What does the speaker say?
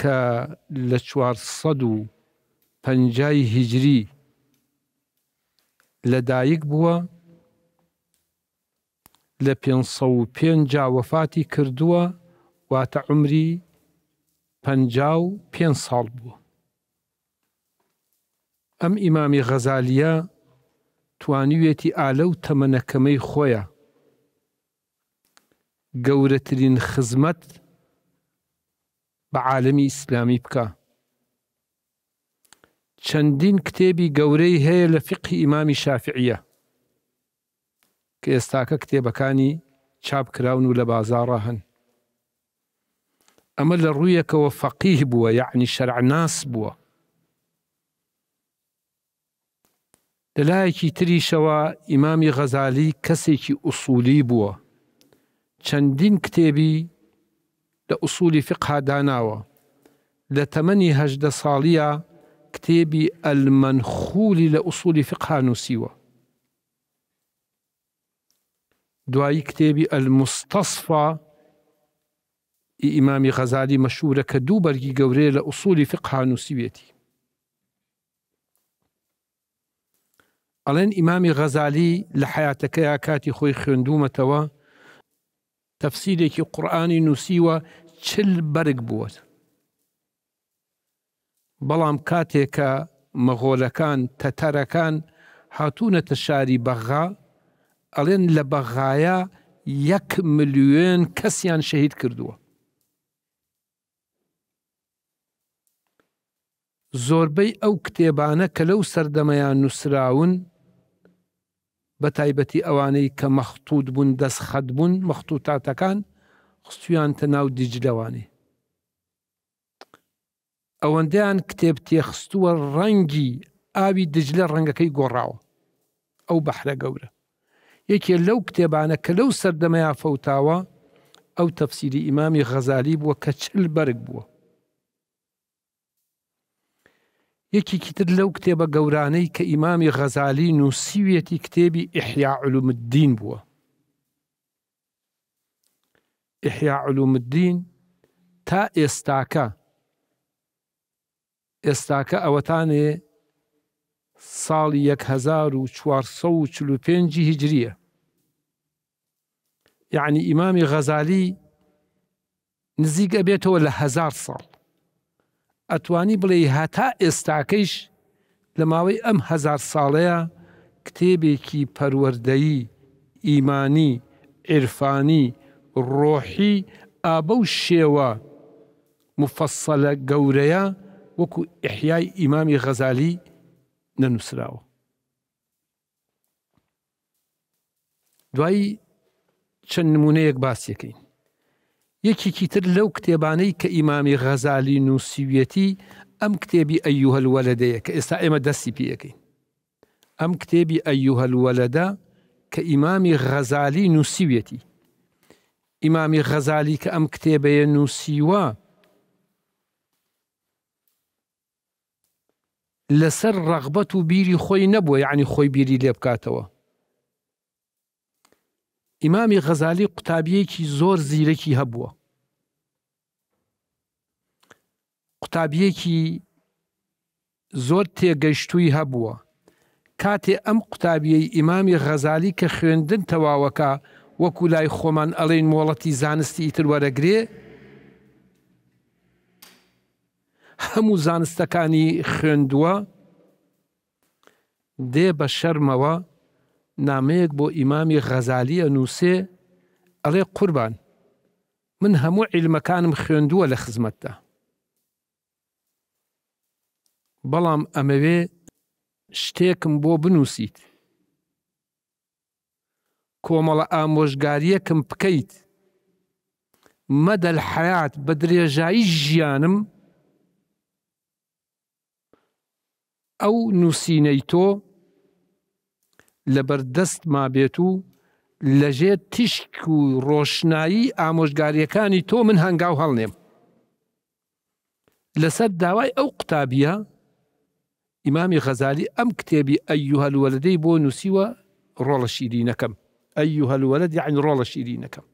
کە لە 450 هیجری لەدایک بووە لە 505 جاوەفاتی کردووە واتە عمری 55 ساڵ بووە ئەم ئیمامی غەزالیە توانیوێتی ئالە و تەمەنەکەمەی خۆیە گەورەترین خزمەت بە عالمی ئیسلامی بکە چەندین کتێبی گەورەی هەیە لە فقی ئیمامی شافعیە کە ئێستاکە کتێبەکانی چاپکراون و لە بازارە هەن ئەمە لە ڕوویەکەوە فەقیه بووە یعنی شەرعناس بووە لەلایەکی تریشەوە ئیمامی غەزالی کەسێکی ئوسولی بووە چەندین کتێبی لأصول فقه داناوة لتمني هجد صاليا كتابي المنخول لأصول فقه نسيوة دواي كتابي المستصفى إمام غزالي مشهورة كدوبر جي لأصول فقه نسيوتي ألين إمام غزالي لحياتك يا كاتي خوي خندومة توا تەفسیرێکی قورآانی نووسیوە چل بەرگ بووە. بەڵام کاتێکە مەغۆلەکان تەتەرەکان هاتوونەتە شاری بەغا ئەڵێن لە بەغایە یەک ملیێن کەسیان شەهید کردووە. زۆربەی ئەو کتێبانە کە لەو سەردەمەیان نووسراون بە تایبەتی ئەوانەی کە مەخطوت بوون دەست خەت بوون مەخطوتاتەکان خستویان تەناو دیجلەوانی ئەوەندەیان کتێب تێخستووە ڕەنگی ئاوی دجلە ڕەنگەکەی گۆڕاوە ئەو بەحرە گەورە یەکێ لەو کتێبانە کە لەو سەردەمەیا فەوتاوە ئەو تەفسیری ئیمامی غەزالی بووە کە چل بەرگ بووە یەکێکی تر لەو کتێبە گەورانەی کە ئیمامی غەزالی نووسیوێتی کتێبی ئحیا علومدین بووە ئحیا علومدین تا ئێستاکە ئێستاکە ئەوەتانێ ساڵی 1445 هیجریە یعنی ئیمامی غەزالی نزیک ئەبێتەوە لە هزار ساڵ ئەتوانی بڵێ هەتا ئێستاکەیش لە ماوەی ئەم هزار ساڵەیە کتێبێکی پەروەردەیی ئیمانی عرفانی ڕۆحی ئابە و شێوە مفەسەلە گەورەیە وەکو ئحیای ئیمامی غەزالی نەنووسراوە دوایی چەند نمونەیەک باسیەکەین یەکێکی تر لەو کتێبانەی کە ئیمامی غەزالی نووسویەتی ئەم کتێبی ئەیوهلوەلەدەیە کە ئێستا ئێمە دەستی پێەکەین ئەم کتێبی ئەیوهلوەلەدا کە ئیمامی غەزالی نووسویەتی ئیمامی غەزالی کە ئەم کتێبەیە نووسیوە لەسەر ڕغبەت و بیری خۆی نەبووە یعنی خۆی بیری لێ بکاتەوە ئیمامی غەزالی قوتابیەکی زۆر زیرەکی هەبووە قوتابیەکی زۆر تێگەیشتووی هەبووە کاتێ ئەم قوتابیەی ئیمامی غەزالی کە خوێندن تەواوەکە وەکو لای خۆمان ئەڵێن مۆڵەتی زانستی ئیتر وەرەگرێ هەموو زانستەکانی خوێندووە دێ بە شەرمەوە نامەیەک بۆ ئیمامی غەزالیە نووسێ ئەڵێ قوربان من هەموو عیلمەکانم خوێندووە لە خزمەتدا بەڵام ئەمەوێ شتێکم بۆ بنووسیت کۆمەڵە ئامۆژگاریەکم بکەیت مەدەل حیات بە درێژایی ژیانم ئەو نووسینەی تۆ لە بەردەست ما بێت و لەژێ تیشک و ڕۆشنایی ئامۆژگاریەکانی تۆ من هەنگاو هەڵنێم لەسەر داوای ئەو قوتابیە ئیمامی غەزالی ئەم کتێبی ئەیو هەلووەلدەی بۆ نووسیوە ڕۆڵە شیرینەکەم ئەیو هەلووەلد یعنی ڕۆڵە شیرینەکەم